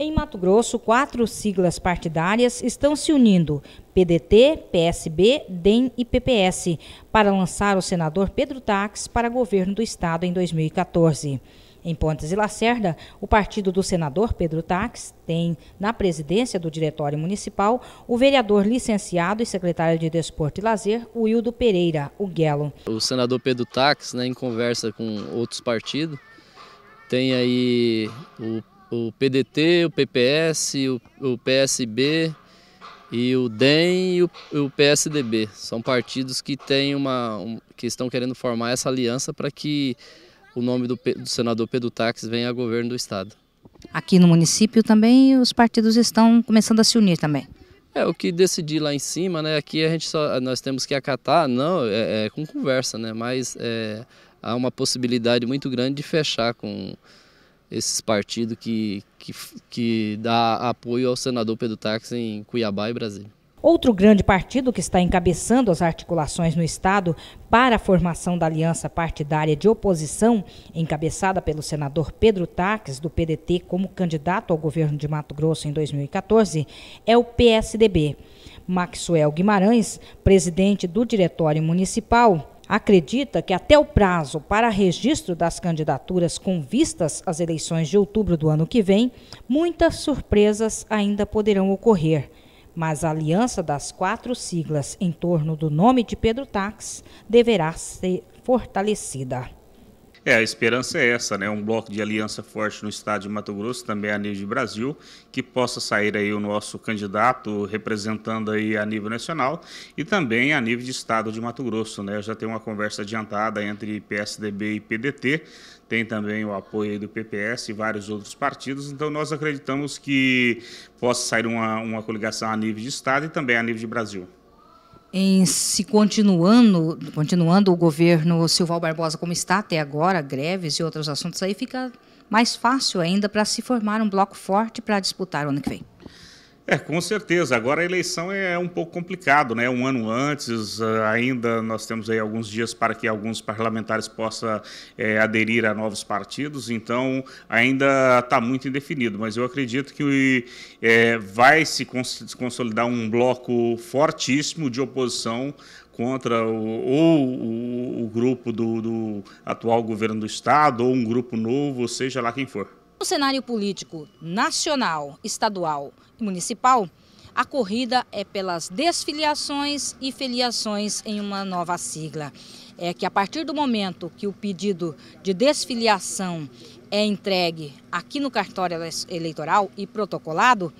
Em Mato Grosso, quatro siglas partidárias estão se unindo: PDT, PSB, DEM e PPS, para lançar o senador Pedro Tax para governo do estado em 2014. Em Pontes e Lacerda, o partido do senador Pedro Tax tem na presidência do Diretório Municipal o vereador licenciado e secretário de Desporto e Lazer, Wildo Pereira, o Guelo. O senador Pedro Tax, né, em conversa com outros partidos, tem aí o o PDT, o PPS, o, o PSB e o DEM e o, o, PSDB. São partidos que têm uma um, que estão querendo formar essa aliança para que o nome do, do senador Pedro Taques venha ao governo do estado. Aqui no município também os partidos estão começando a se unir também. É, o que decidi lá em cima, né? Aqui a gente só, nós temos que acatar, não, é, é com conversa, né? Mas é, há uma possibilidade muito grande de fechar com esses partidos que, que, que dá apoio ao senador Pedro Táxi em Cuiabá e Brasília. Outro grande partido que está encabeçando as articulações no Estado para a formação da aliança partidária de oposição, encabeçada pelo senador Pedro Taques, do PDT, como candidato ao governo de Mato Grosso em 2014, é o PSDB. Maxwell Guimarães, presidente do Diretório Municipal, acredita que até o prazo para registro das candidaturas com vistas às eleições de outubro do ano que vem, muitas surpresas ainda poderão ocorrer. Mas a aliança das quatro siglas em torno do nome de Pedro Tax deverá ser fortalecida. É, a esperança é essa, né? Um bloco de aliança forte no estado de Mato Grosso, também a nível de Brasil, que possa sair aí o nosso candidato representando aí a nível nacional e também a nível de estado de Mato Grosso, né? Eu já tem uma conversa adiantada entre PSDB e PDT, tem também o apoio do PPS e vários outros partidos, então nós acreditamos que possa sair uma, uma coligação a nível de estado e também a nível de Brasil em se continuando, continuando o governo Silval Barbosa como está até agora, greves e outros assuntos aí, fica mais fácil ainda para se formar um bloco forte para disputar o ano que vem. É, com certeza. Agora a eleição é um pouco complicado, né? Um ano antes, ah, ainda nós temos aí alguns dias para que alguns parlamentares possam é, eh, aderir a novos partidos, então ainda está muito indefinido. Mas eu acredito que é, vai se consolidar um bloco fortíssimo de oposição contra o, ou o, o grupo do, do atual governo do Estado, ou um grupo novo, seja lá quem for. No cenário político nacional, estadual e municipal, a corrida é pelas desfiliações e filiações em uma nova sigla. É que a partir do momento que o pedido de desfiliação é entregue aqui no cartório eleitoral e protocolado,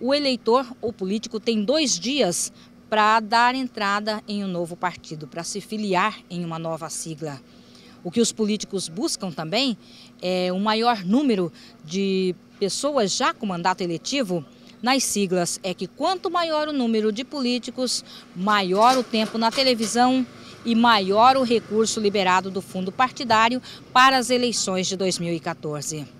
o eleitor ou político tem dois dias para dar entrada em um novo partido, para se filiar em uma nova sigla. O que os políticos buscam também é um maior número de pessoas já com mandato eletivo nas siglas. É que quanto maior o número de políticos, maior o tempo na televisão e maior o recurso liberado do fundo partidário para as eleições de 2014.